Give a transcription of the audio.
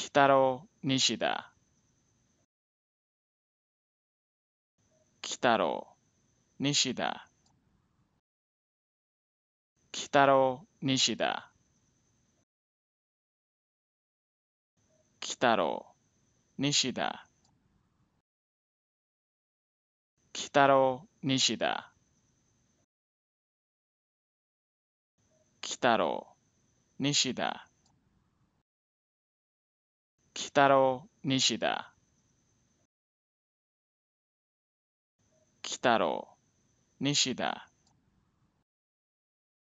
北郎西田北郎西田北郎西田北郎西田北郎西田北郎西田北郎西田北郎西田